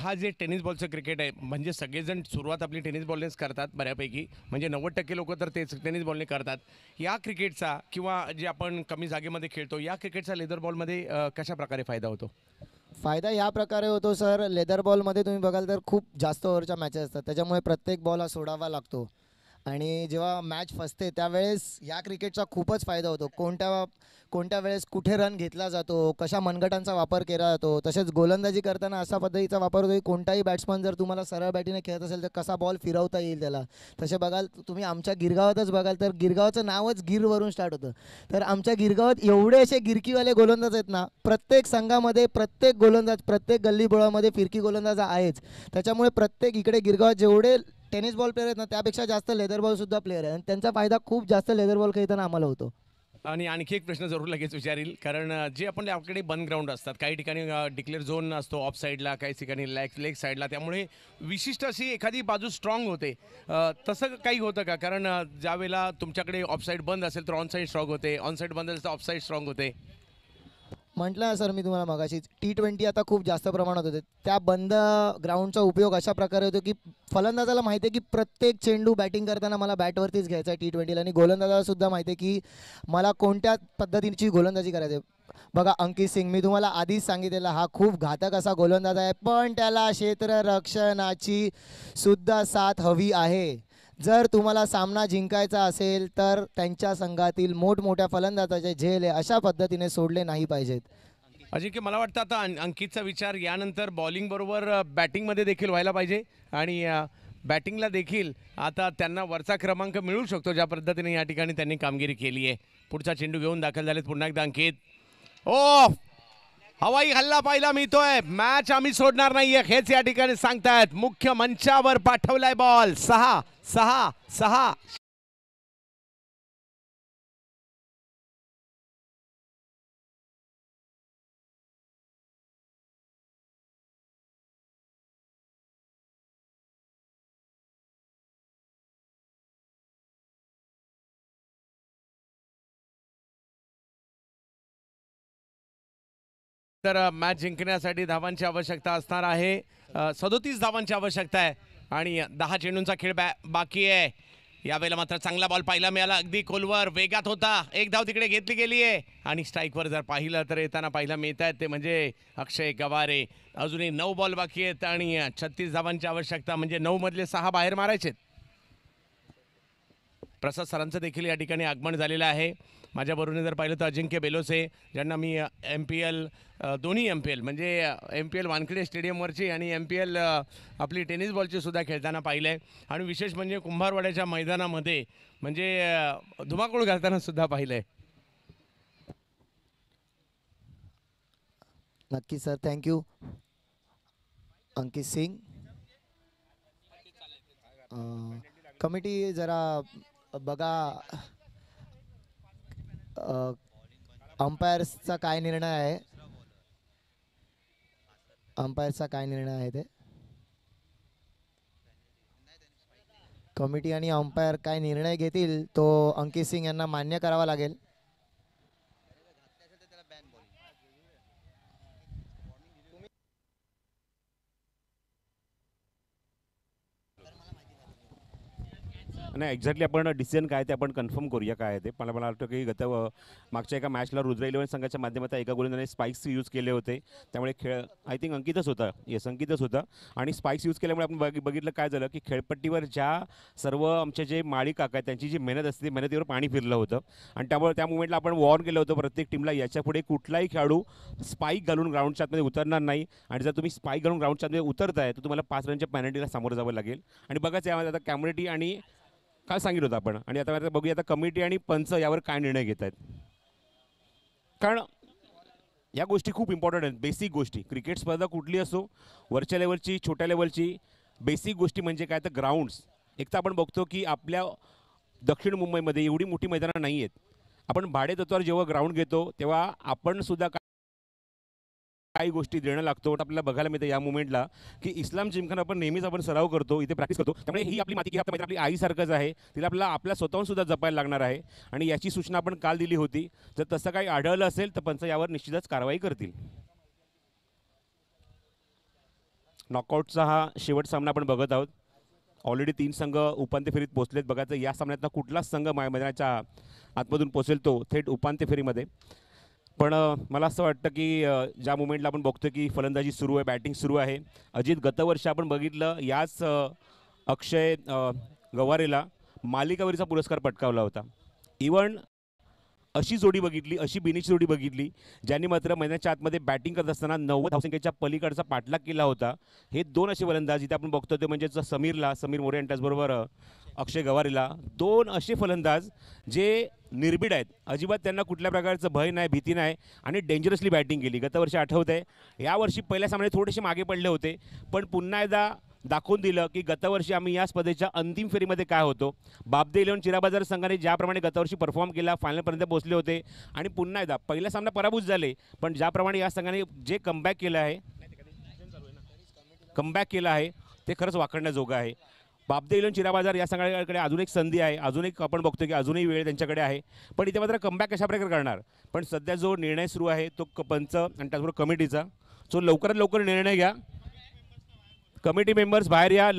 हा जे टेनिस बॉलचं क्रिकेट आहे म्हणजे सगळेजण सुरुवात आपली टेनिस बॉलनेच करतात बऱ्यापैकी म्हणजे नव्वद टक्के लोक तर तेच टेनिस बॉलने करतात या क्रिकेटचा किंवा जे आपण कमी जागेमध्ये खेळतो या क्रिकेटचा लेदर बॉलमध्ये कशा प्रकारे फायदा होतो फायदा या प्रकारे होतो सर लेदर बॉलमध्ये तुम्ही बघाल तर खूप जास्त ओव्हरच्या मॅचेस असतात त्याच्यामुळे प्रत्येक बॉल हा सोडावा लागतो आणि जेव्हा मॅच फसते त्यावेळेस या क्रिकेटचा खूपच फायदा होतो कोणत्या कोणत्या वेळेस कुठे रन घेतला जातो कशा मनगटांचा वापर केला जातो तसेच गोलंदाजी करताना अशा पद्धतीचा वापर होतो की कोणताही बॅट्समन जर तुम्हाला सरळ बॅटीने खेळत असेल तर कसा बॉल फिरवता येईल त्याला तसे बघाल तुम्ही आमच्या गिरगावातच बघाल तर गिरगावचं नावच गिरवरून स्टार्ट होतं तर आमच्या गिरगावात एवढे असे गिरकीवाले गोलंदाज आहेत ना प्रत्येक संघामध्ये प्रत्येक गोलंदाज प्रत्येक गल्लीबोळामध्ये फिरकी गोलंदाज आहेच त्याच्यामुळे प्रत्येक इकडे गिरगावात जेवढे टेनिस बॉल प्लेअर आहेत ना त्यापेक्षा जास्त लेदर बॉल सुद्धा प्लेअर आहे आणि त्यांचा फायदा खूप जास्त लेदर बॉल खेळताना आम्हाला होतो आणि आणखी एक प्रश्न जरूर लगेच विचारील कारण जे आपण आपल्याकडे बंद ग्राउंड असतात काही ठिकाणी डिक्लेअर झोन असतो ऑफ साईडला काही ठिकाणी लेग लेग साईडला त्यामुळे विशिष्ट अशी एखादी बाजू स्ट्रॉंग होते तसं काही होतं का कारण ज्यावेळेला तुमच्याकडे ऑफ साईड बंद असेल तर ऑन साईड स्ट्रॉंग होते ऑन साईड बंद असेल तर ऑफ साईड स्ट्रॉंग होते म्हटलं ना सर मी तुम्हाला मगाशीच टी ट्वेंटी आता खूप जास्त प्रमाणात होते त्या बंद ग्राउंडचा उपयोग अशा प्रकारे होतो की फलंदाजाला माहिती आहे की प्रत्येक चेंडू बॅटिंग करताना मला बॅटवरतीच घ्यायचा आहे टी ट्वेंटीला आणि गोलंदाजाला सुद्धा माहिती आहे की मला कोणत्या पद्धतीची गोलंदाजी करायची बघा अंकित सिंग मी तुम्हाला आधीच सांगितलेला हा खूप घातक असा गोलंदाज आहे पण त्याला क्षेत्ररक्षणाची सुद्धा साथ हवी आहे जर तुम्हाला सामना जिंकायचा असेल तर त्यांच्या संघातील मोठमोठ्या फलंदाजाचे झेल अशा पद्धतीने सोडले नाही पाहिजेत अजिंक्य मला वाटतं आता अंकितचा विचार यानंतर बॉलिंगबरोबर बॅटिंगमध्ये देखील व्हायला पाहिजे आणि बॅटिंगला देखील आता त्यांना वरचा क्रमांक मिळू शकतो ज्या पद्धतीने या ठिकाणी त्यांनी कामगिरी केली आहे पुढचा चेंडू घेऊन दाखल झालेत पुन्हा एकदा अंकित ओ oh! हवाई हल्ला पाहायला मिळतोय मॅच आम्ही सोडणार नाहीये हेच या ठिकाणी सांगतायत मुख्य मंचावर पाठवलाय बॉल सहा सहा सहा तर मॅच जिंकण्यासाठी धावांची आवश्यकता असणार आहे सदोतीस धावांची आवश्यकता आहे आणि दहा चेंडूंचा खेळ बॅ बाकी आहे यावेळेला मात्र चांगला बॉल पाहिला मिळाला अगदी खोलवर वेगात होता एक धाव तिकडे घेतली गेली आहे आणि स्ट्राईकवर जर पाहिलं तर येताना पाहिला मिळत आहेत ते म्हणजे अक्षय गवारे अजूनही नऊ बॉल बाकी आहेत आणि छत्तीस धावांची आवश्यकता म्हणजे मधले सहा बाहेर मारायचे प्रसाद सरांचं देखील या ठिकाणी आगमन झालेलं आहे माझ्या बरोबरीने जर पाहिलं तर अजिंक्य बेलोसे ज्यांना मी एम पी एल दोन्ही एम पी एल म्हणजे एम पी एल वानखेडे स्टेडियमवरची आणि एम पी एल आपली टेनिस बॉलची सुद्धा खेळताना पाहिलं आहे आणि विशेष म्हणजे कुंभारवाड्याच्या मैदानामध्ये म्हणजे धुमाकूळ घालताना सुद्धा पाहिलं आहे नक्की sir thank you Ankit Singh committee जरा बघा अंपायर्सचा काय निर्णय आहे अंपायरचा काय निर्णय आहे ते कमिटी आणि अंपायर काय निर्णय घेतील तो अंकित सिंग यांना मान्य करावा लागेल नाही एक्झॅक्टली आपण डिसिजन काय ते आपण कन्फर्म करूया काय ते मला मला वाटतं की गत मागच्या एका मॅचला रुद्र इलेव्हन संघाच्या माध्यमात एका गोलंदाने स्पाईक्स यूज केले होते त्यामुळे खेळ आय थिंक अंकितच होता येस अंकितच होता आणि स्पाइक्स यूज केल्यामुळे आपण बघ बघितलं काय झालं की खेळपट्टीवर ज्या सर्व आमच्या जे माळी काका आहेत त्यांची जी मेहनत असते मेहनतीवर पाणी फिरलं होतं आणि त्यामुळे त्या मुवमेंटला आपण वॉर्न केलं होतं प्रत्येक टीमला याच्यापुढे कुठलाही खेळाडू स्पाईक घालून ग्राउंडच्या आतमध्ये उतरणार नाही आणि जर तुम्ही स्पाईक घालून ग्राउंडच्या आतमध्ये उतरताय तर तुम्हाला पाच रनच्या पॅनल्टीला सामोरं जावं लागेल आणि बघाच यामध्ये आता कॅमरेटी आणि काय सांगितलं होतं आपण आणि आता बघूया आता कमिटी आणि पंच यावर काय निर्णय घेत आहेत कारण या गोष्टी खूप इम्पॉर्टंट आहेत बेसिक गोष्टी क्रिकेट स्पर्धा कुठली असो वरच्या लेवलची छोट्या लेवलची बेसिक गोष्टी म्हणजे काय तर ग्राउंड्स एक तर आपण बघतो की आपल्या दक्षिण मुंबईमध्ये एवढी मोठी मैदानं नाही आहेत आपण तत्वावर जेव्हा ग्राउंड घेतो तेव्हा आपण सुद्धा काही गोष्टी देणं लागतो आपल्याला बघायला मिळतं या मुवमेंटला की इस्लाम जिमखान आपण नेहमीच आपण सराव करतो इथे प्रॅक्टिस करतो त्यामुळे ही आपली माती की आपल्या आपली आईसारखंच आहे तिला आपला आपल्या स्वतःहून सुद्धा जपायला लागणार आहे आणि याची सूचना आपण काल दिली होती जर तसं काही आढळलं असेल तर पंच यावर निश्चितच कारवाई करतील नॉकआउटचा हा शेवट सामना आपण बघत आहोत ऑलरेडी तीन संघ उपांत्य फेरीत पोहोचलेत बघायचं या सामन्यातला कुठलाच संघ मैदानाच्या आतमधून पोचेल तो थेट उपांत्य फेरीमध्ये पण मला असं वाटतं की ज्या मुमेंटला आपण बघतो की फलंदाजी सुरू आहे बॅटिंग सुरू आहे अजित गतवर्ष आपण बघितलं याच अक्षय गवारेला मालिकावरीचा पुरस्कार पटकावला होता इवन अशी जोडी बघितली अशी बिनीची जोडी बघितली ज्यांनी मात्र महिन्याच्या आतमध्ये बॅटिंग करत असताना नव्वद धावसंख्येच्या पलीकडचा पाठलाग केला होता हे दोन असे फलंदाज इथे आपण बघतो ते म्हणजे समीरला समीर मोरे यांच्याचबरोबर अक्षय गवारीला दोन असे फलंदाज जे निर्भीड आहेत अजिबात त्यांना कुठल्या प्रकारचं भय नाही भीती नाही आणि डेंजरसली बॅटिंग केली गतवर्षी आठवत आहे यावर्षी पहिल्या सामने थोडेसे मागे पडले होते पण पुन्हा एकदा दाखवून दिलं की गतवर्षी आम्ही या स्पर्धेच्या अंतिम फेरीमध्ये काय होतो बाबदे इलेवन चिराबाजार संघाने ज्याप्रमाणे गतवर्षी परफॉर्म केला फायनलपर्यंत पोहोचले होते आणि पुन्हा एकदा पहिला सामना पराभूत झाले पण ज्याप्रमाणे या संघाने जे कमबॅक केलं आहे कमबॅक केलं आहे ते खरंच वाकडण्याजोगं आहे बाबदे इलोन चिरा बाजार या संघाकडे अजून एक संधी आहे अजून एक आपण बघतो की अजूनही वेळ त्यांच्याकडे आहे पण इथे मात्र कमबॅक कशा प्रकारे करणार पण सध्या जो निर्णय सुरू आहे तो पंच आणि त्याचबरोबर कमिटीचा सो लवकरात लवकर निर्णय घ्या कमिटी मेंबर्स बाहेर या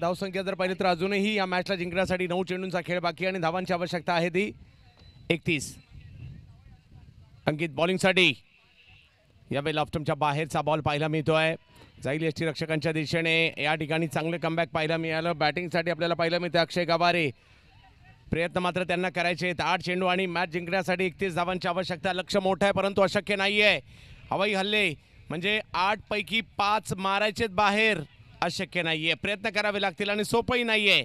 धावसंख्या जर पाहिली तर अजूनही या मॅचला जिंकण्यासाठी नऊ चेंडूंचा खेळ बाकी आणि धावांची आवश्यकता आहे ती एकतीस अंकित बॉलिंगसाठी यावेळी लॉफ्टमच्या बाहेरचा बॉल पाहायला मिळतोय जाईल टी रक्षकांच्या दिशेने या ठिकाणी चांगलं कमबॅक पाहायला मिळालं बॅटिंगसाठी आपल्याला पाहिलं मिळतं अक्षय गवारे प्रयत्न मात्र त्यांना करायचे आहेत आठ चेंडू आणि मॅच जिंकण्यासाठी एकतीस धावांची आवश्यकता लक्ष मोठं आहे परंतु अशक्य नाही आहे हवाई हल्ले म्हणजे आठपैकी पाच मारायचेत बाहेर अशक्य नाहीये प्रयत्न करावे लागतील आणि सोपंही नाहीये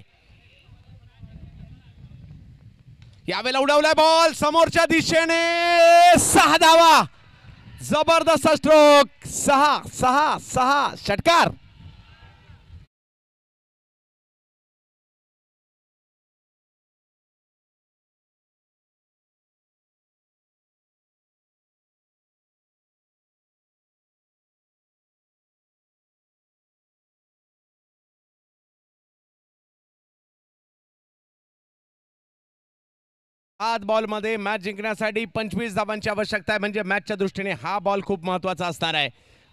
यावेळेला उडवलाय बॉल समोरच्या दिशेने सहा धावा जबरदस्त स्ट्रोक सहा सहा सहा षटकार आज बॉलमध्ये मॅच जिंकण्यासाठी पंचवीस धावांची आवश्यकता आहे म्हणजे मॅचच्या दृष्टीने हा बॉल खूप महत्त्वाचा असणार आहे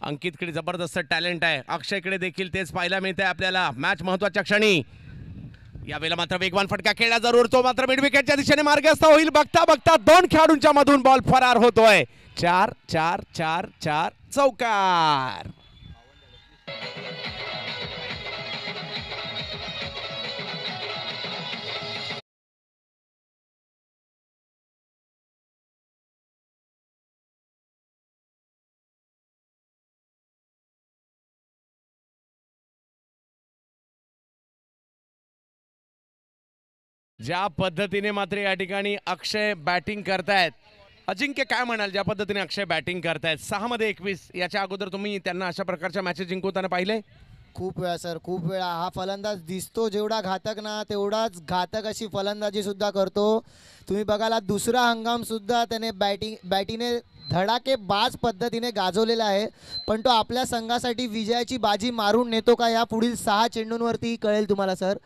अंकितकडे जबरदस्त टॅलेंट आहे अक्षयकडे देखील तेच पाहायला मिळते आपल्याला मॅच महत्वाच्या क्षणी यावेळेला मात्र वेगवान फटका खेळला जरूर तो मात्र मिडविकेटच्या दिशेने मार्गस्थ होईल बघता बघता दोन खेळाडूंच्या मधून बॉल फरार होतोय चार चार चार चार चौकार ज्या पद्धतीने मात्र या ठिकाणी अक्षय बॅटिंग करतायत अजिंक्य काय म्हणाल ज्या पद्धतीने अक्षय बॅटिंग करतायत सहा मध्ये एकवीस याच्या अगोदर तुम्ही त्यांना अशा प्रकारच्या मॅचेस जिंकवताना पाहिले खूप वेळा सर खूप वेळा हा फलंदाज दिसतो जेवढा घातक ना तेवढाच घातक अशी फलंदाजी सुद्धा करतो तुम्ही बघाला दुसरा हंगाम सुद्धा त्याने बॅटिंग बॅटीने धडाकेबाज पद्धतीने गाजवलेला आहे पण तो आपल्या संघासाठी विजयाची बाजी मारून नेतो का या पुढील सहा चेंडूंवरती कळेल तुम्हाला सर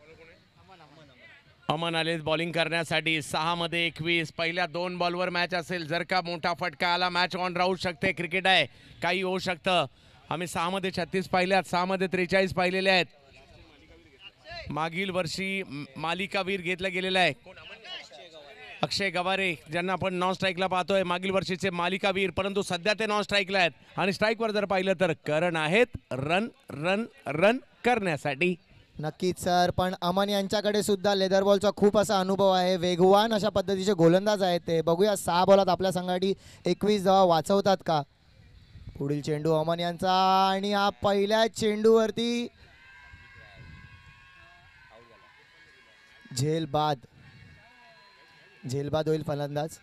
अमन आले बॉलिंग करण्यासाठी सहामध्ये एकवीस पहिल्या दोन बॉलवर मॅच असेल जर का मोठा फटका आला मॅच ऑन राहू शकते क्रिकेट आहे काही होऊ शकतं आम्ही सहामध्ये छत्तीस पाहिल्यात सहामध्ये त्रेचाळीस पाहिलेले आहेत मागील वर्षी मालिकावीर घेतला गेलेला आहे अक्षय गवारे ज्यांना आपण नॉन स्ट्राईकला पाहतोय मागील वर्षीचे मालिकावीर परंतु सध्या ते नॉन स्ट्राईकला आहेत आणि स्ट्राईकवर जर पाहिलं तर करण आहेत रन रन रन करण्यासाठी नक्कीच सर पण अमन यांच्याकडे सुद्धा लेदर बॉलचा खूप असा अनुभव आहे वेगवान अशा पद्धतीचे गोलंदाज आहेत ते बघूया सहा बॉलात आपल्या संघाटी एकवीस धावा वाचवतात का पुढील चेंडू अमन यांचा आणि हा पहिल्या चेंडूवरती झेलबाद झेलबाद होईल फलंदाज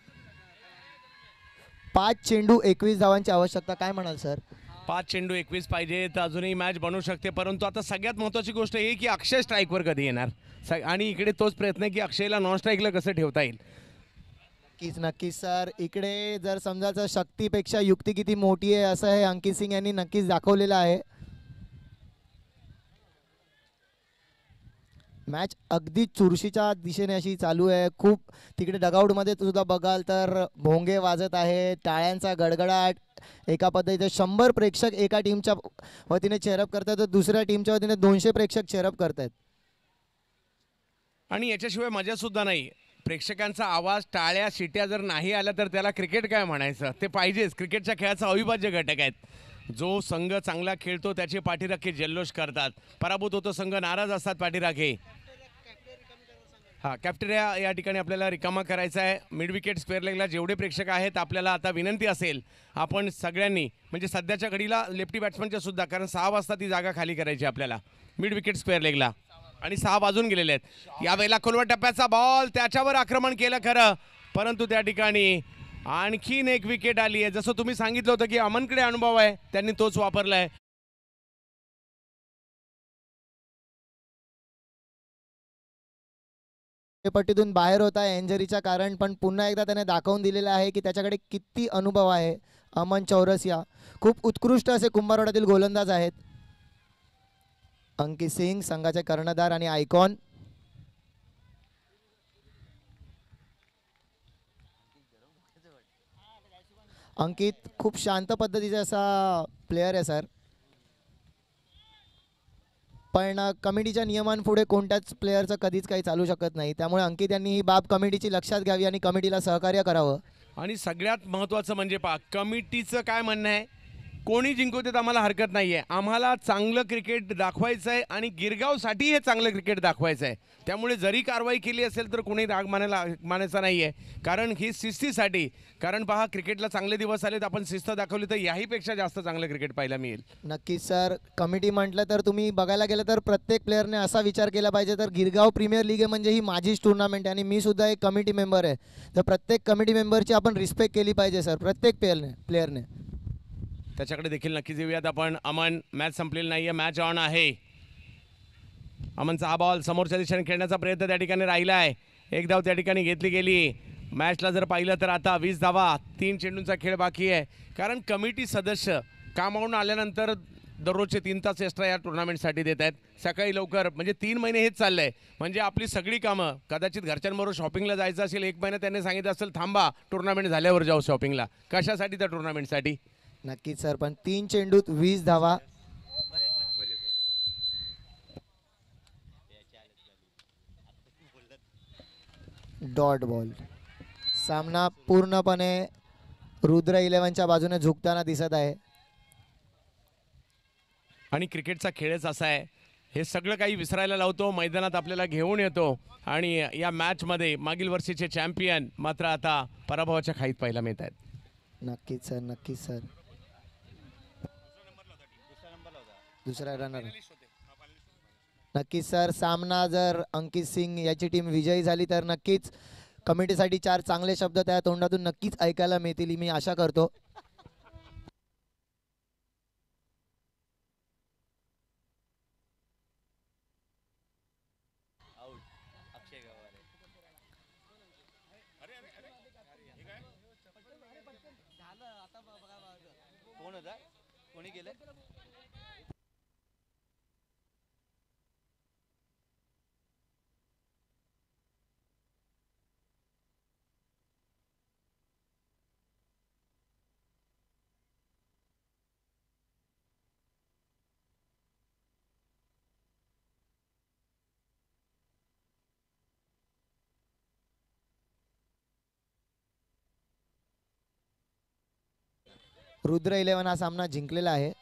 पाच चेंडू एकवीस धावांची आवश्यकता काय म्हणाल सर पाच चेंडू एकवीस पाहिजेत अजूनही मॅच बनू शकते परंतु आता सगळ्यात महत्त्वाची गोष्ट ही की अक्षय स्ट्राईकवर कधी येणार आणि इकडे तोच प्रयत्न की अक्षयला नॉन स्ट्राईकला कसं ठेवता येईल नक्कीच नक्कीच सर इकडे जर समजायचं शक्तीपेक्षा युक्ती किती मोठी आहे असं हे अंकित सिंग यांनी नक्कीच दाखवलेलं आहे मॅच अगदी चुरशीच्या दिशेने अशी चालू आहे खूप तिकडे डगआउटमध्ये सुद्धा बघाल तर भोंगे वाजत आहे टाळ्यांचा गडगडाट एका पद्धतीचे शंभर प्रेक्षक एका टीमच्या वतीने चेअरअप करतात तर दुसऱ्या टीमच्या वतीने दोनशे प्रेक्षक चेअरअप करत आहेत आणि याच्याशिवाय मजा सुद्धा नाही प्रेक्षकांचा आवाज टाळ्या शिट्या जर नाही आल्या तर त्याला क्रिकेट काय म्हणायचं ते पाहिजेच क्रिकेटच्या खेळाचा अविभाज्य घटक आहेत जो संघ चांगला खेळतो त्याचे पाठीराखे जल्लोष करतात पराभूत होतो संघ नाराज असतात पाठीराखे हा कॅप्टेरिया या ठिकाणी आपल्याला रिकामा करायचा आहे मिड विकेट स्क्वेअर लेगला जेवढे प्रेक्षक आहेत आपल्याला आता विनंती असेल आपण सगळ्यांनी म्हणजे सध्याच्या घडीला लेफ्टी बॅट्समनच्या सुद्धा कारण सहा वाजता ती जागा खाली करायची आपल्याला मिड विकेट स्क्वेअर लेगला आणि सहा वाजून गेलेले आहेत यावेळेला खोलवा टप्प्याचा बॉल त्याच्यावर आक्रमण केलं खरं परंतु त्या ठिकाणी आणखीन एक विकेट आली आहे जसं तुम्ही सांगितलं होतं की अमनकडे अनुभव आहे त्यांनी तोच वापरला आहे नाट्यपट्टीतून बाहेर होता आहे एंजरीच्या कारण पण पुन्हा एकदा त्याने दाखवून दिलेलं आहे की त्याच्याकडे किती अनुभव आहे अमन चौरसिया खूप उत्कृष्ट असे कुंभारवाड्यातील गोलंदाज आहेत अंकित सिंग संघाचे कर्णधार आणि आयकॉन अंकित खूप शांत पद्धतीचा असा प्लेयर आहे सर पण कमिटीच्या नियमांपुढे कोणत्याच प्लेअरचं कधीच काही चालू शकत नाही त्यामुळे अंकित यांनी ही बाब कमिटीची लक्षात घ्यावी आणि कमिटीला सहकार्य करावं आणि सगळ्यात महत्त्वाचं म्हणजे पा कमिटीचं काय म्हणणं आहे कोणी जिंकू देत आम्हाला हरकत नाही आहे आम्हाला चांगलं क्रिकेट दाखवायचं आहे आणि गिरगावसाठी हे चांगलं क्रिकेट दाखवायचं आहे त्यामुळे जरी कारवाई केली असेल तर कोणी राग मानायला मानायचा नाही आहे कारण ही शिस्तीसाठी कारण पहा क्रिकेटला चांगले दिवस आले तर आपण शिस्त दाखवली तर याहीपेक्षा जास्त चांगलं क्रिकेट पाहायला मिळेल नक्कीच सर कमिटी म्हटलं तर तुम्ही बघायला गेलं तर प्रत्येक प्लेअरने असा विचार केला पाहिजे तर गिरगाव प्रीमियर लीग आहे म्हणजे ही माझीच टुर्नामेंट आहे आणि मी सुद्धा एक कमिटी मेंबर आहे तर प्रत्येक कमिटी मेंबरची आपण रिस्पेक्ट केली पाहिजे सर प्रत्येक प्लेअरने प्लेअरने त्याच्याकडे देखील नक्कीच येऊयात आपण अमन मॅच संपलेली नाही आहे मॅच ऑन आहे अमनचा हा बॉल समोरच्या दिशेने खेळण्याचा प्रयत्न त्या ठिकाणी राहिला आहे एक धाव त्या ठिकाणी घेतली गेली मॅचला जर पाहिलं तर आता वीस धावा तीन चेंडूंचा खेळ बाकी आहे कारण कमिटी सदस्य कामावरून आल्यानंतर दररोजचे तीन तास एक्स्ट्रा या टुर्नामेंटसाठी देत आहेत सकाळी लवकर म्हणजे तीन महिने हेच चाललं आहे म्हणजे आपली सगळी कामं कदाचित घरच्यांबरोबर शॉपिंगला जायचं असेल एक महिना त्यांनी सांगितलं असेल थांबा टुर्नामेंट झाल्यावर जाऊ शॉपिंगला कशासाठी त्या टुर्नामेंटसाठी नक्कीच सर पण तीन चेंडूत वीस धावा डॉट बॉल सामना पूर्णपणे रुद्र इलेव्हनच्या बाजूने झुकताना दिसत आहे आणि क्रिकेटचा खेळच असा आहे हे सगळं काही विसरायला लावतो मैदानात आपल्याला घेऊन येतो आणि या मॅच मध्ये मागील वर्षीचे चॅम्पियन मात्र आता पराभवाच्या खाईत पाहायला मिळत आहेत नक्कीच सर नक्कीच सर दुसरा रनर नक्कीच सर सामना जर अंकित सिंग याची टीम विजयी झाली तर नक्कीच कमिटीसाठी चार चांगले शब्द त्या तोंडातून नक्कीच ऐकायला मिळतील मी आशा करतो रुद्र इलेवन हा सामना जिंकलेला आहे